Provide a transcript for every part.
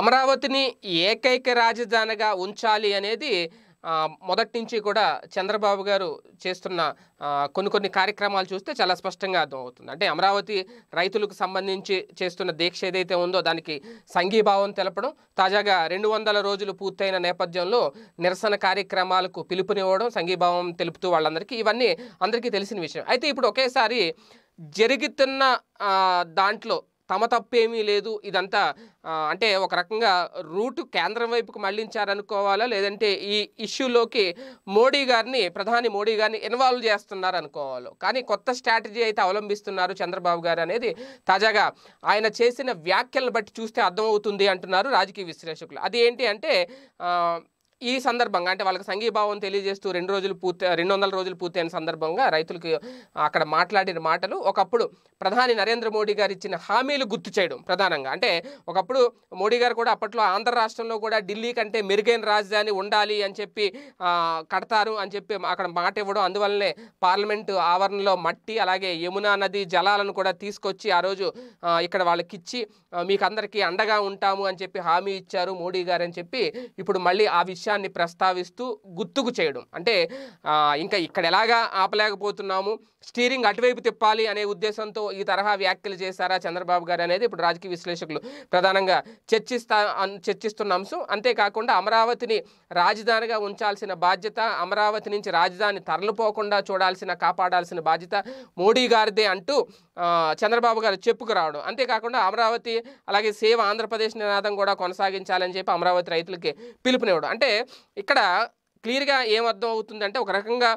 అమరావతిని ఏకైక రాజధానిగా ఉంచాలి అనేది మొదటి నుంచి కూడా చంద్రబాబు గారు చేస్తున్న కొన్ని కొన్ని కార్యక్రమాలు చూస్తే చాలా స్పష్టంగా అర్థమవుతుంది అంటే అమరావతి రైతులకు సంబంధించి చేస్తున్న దీక్ష ఏదైతే ఉందో దానికి సంఘీభావం తెలపడం తాజాగా రెండు వందల రోజులు పూర్తయిన నేపథ్యంలో నిరసన కార్యక్రమాలకు పిలుపునివ్వడం సంఘీభావం తెలుపుతూ వాళ్ళందరికీ ఇవన్నీ అందరికీ తెలిసిన విషయం అయితే ఇప్పుడు ఒకేసారి జరుగుతున్న దాంట్లో తమ తప్పేమీ లేదు ఇదంతా అంటే ఒక రకంగా రూటు కేంద్రం వైపుకు మళ్లించారనుకోవాలా లేదంటే ఈ ఇష్యూలోకి మోడీ గారిని ప్రధాని మోడీ గారిని ఇన్వాల్వ్ చేస్తున్నారనుకోవాలో కానీ కొత్త స్ట్రాటజీ అయితే అవలంబిస్తున్నారు చంద్రబాబు గారు అనేది తాజాగా ఆయన చేసిన వ్యాఖ్యలను బట్టి చూస్తే అర్థమవుతుంది అంటున్నారు రాజకీయ విశ్లేషకులు అది ఏంటి అంటే ఈ సందర్భంగా అంటే వాళ్ళకి సంఘీభావం తెలియజేస్తూ రెండు రోజులు పూర్తి రెండు వందల రోజులు పూర్తయిన సందర్భంగా రైతులకు అక్కడ మాట్లాడిన మాటలు ఒకప్పుడు ప్రధాని నరేంద్ర మోడీ గారు ఇచ్చిన హామీలు గుర్తు చేయడం ప్రధానంగా అంటే ఒకప్పుడు మోడీ గారు కూడా అప్పట్లో ఆంధ్ర రాష్ట్రంలో కూడా ఢిల్లీ కంటే మెరుగైన రాజధాని ఉండాలి అని చెప్పి కడతారు అని చెప్పి అక్కడ మాట ఇవ్వడం అందువల్లనే పార్లమెంటు ఆవరణలో మట్టి అలాగే యమునా నది జలాలను కూడా తీసుకొచ్చి ఆ రోజు ఇక్కడ వాళ్ళకిచ్చి మీకు అండగా ఉంటాము అని చెప్పి హామీ ఇచ్చారు మోడీ గారు అని చెప్పి ఇప్పుడు మళ్ళీ ఆ విషయం అంశాన్ని ప్రస్తావిస్తూ గుర్తుకు చేయడం అంటే ఇంకా ఇక్కడ ఎలాగా ఆపలేకపోతున్నాము స్టీరింగ్ అటువైపు తిప్పాలి అనే ఉద్దేశంతో ఈ తరహా వ్యాఖ్యలు చేశారా చంద్రబాబు గారు అనేది ఇప్పుడు రాజకీయ విశ్లేషకులు ప్రధానంగా చర్చిస్తా చర్చిస్తున్న అంశం అంతేకాకుండా అమరావతిని రాజధానిగా ఉంచాల్సిన బాధ్యత అమరావతి నుంచి రాజధాని తరలిపోకుండా చూడాల్సిన కాపాడాల్సిన బాధ్యత మోడీ గారిదే అంటూ చంద్రబాబు గారు చెప్పుకురావడం అంతేకాకుండా అమరావతి అలాగే సేవ ఆంధ్రప్రదేశ్ నినాదం కూడా కొనసాగించాలని చెప్పి అమరావతి రైతులకి పిలుపునివ్వడం అంటే ఇక్కడ క్లియర్గా ఏమర్థం అవుతుందంటే ఒక రకంగా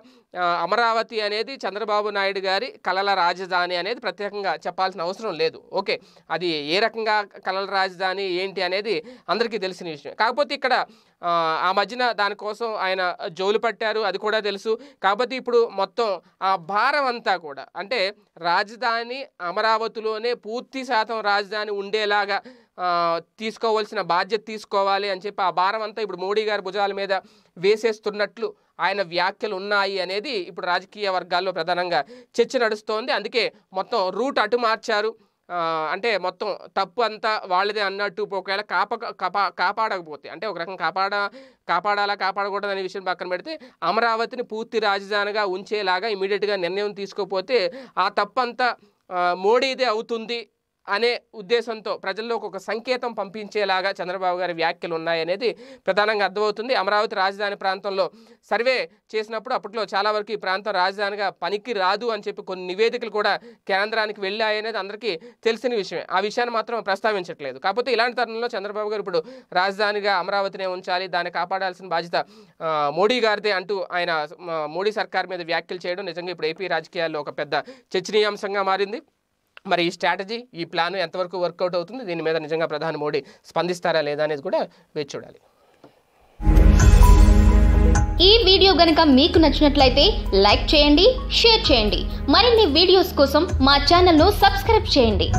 అమరావతి అనేది చంద్రబాబు నాయుడు గారి కళల రాజధాని అనేది ప్రత్యేకంగా చెప్పాల్సిన అవసరం లేదు ఓకే అది ఏ రకంగా కళల రాజధాని ఏంటి అనేది అందరికీ తెలిసిన విషయం కాకపోతే ఇక్కడ ఆ మధ్యన దానికోసం ఆయన జోలు పట్టారు అది కూడా తెలుసు కాబట్టి ఇప్పుడు మొత్తం ఆ భారం అంతా కూడా అంటే రాజధాని అమరావతిలోనే పూర్తి శాతం రాజధాని ఉండేలాగా తీసుకోవాల్సిన బాధ్యత తీసుకోవాలి అని చెప్పి ఆ భారం అంతా ఇప్పుడు మోడీ గారి భుజాల మీద వేసేస్తున్నట్లు ఆయన వ్యాఖ్యలు ఉన్నాయి అనేది ఇప్పుడు రాజకీయ వర్గాల్లో ప్రధానంగా చర్చ నడుస్తోంది అందుకే మొత్తం రూట్ అటు మార్చారు అంటే మొత్తం తప్పు అంతా వాళ్ళదే అన్నట్టు ఒకవేళ కాప కాపా కాపాడకపోతే అంటే ఒక రకం కాపాడ కాపాడాలా కాపాడకూడదు అనే విషయం పక్కన పెడితే అమరావతిని పూర్తి రాజధానిగా ఉంచేలాగా ఇమీడియట్గా నిర్ణయం తీసుకోకపోతే ఆ తప్పంతా మోడీదే అవుతుంది అనే ఉద్దేశంతో ప్రజల్లోకి ఒక సంకేతం పంపించేలాగా చంద్రబాబు గారి వ్యాఖ్యలు ఉన్నాయనేది ప్రధానంగా అర్థమవుతుంది అమరావతి రాజధాని ప్రాంతంలో సర్వే చేసినప్పుడు అప్పట్లో చాలా వరకు ఈ ప్రాంతం రాజధానిగా పనికి రాదు అని చెప్పి కొన్ని నివేదికలు కూడా కేంద్రానికి వెళ్ళాయనేది అందరికీ తెలిసిన విషయమే ఆ విషయాన్ని మాత్రం ప్రస్తావించట్లేదు కాకపోతే ఇలాంటి తరుణంలో చంద్రబాబు గారు ఇప్పుడు రాజధానిగా అమరావతినే ఉంచాలి దాన్ని కాపాడాల్సిన బాధ్యత మోడీ గారిదే అంటూ ఆయన మోడీ సర్కార్ మీద వ్యాఖ్యలు చేయడం నిజంగా ఇప్పుడు ఏపీ రాజకీయాల్లో ఒక పెద్ద చర్చనీయాంశంగా మారింది మరి ఈ స్ట్రాటజీ ఈ ప్లాన్ ఎంతవరకు వర్కౌట్ అవుతుంది దీని మీద నిజంగా ప్రధాని మోడీ స్పందిస్తారా లేదా అనేది కూడా వేచి చూడాలి ఈ వీడియో గనుక మీకు నచ్చినట్లయితే లైక్ చేయండి షేర్ చేయండి మరిన్ని వీడియోస్ కోసం మా ను సబ్స్క్రైబ్ చేయండి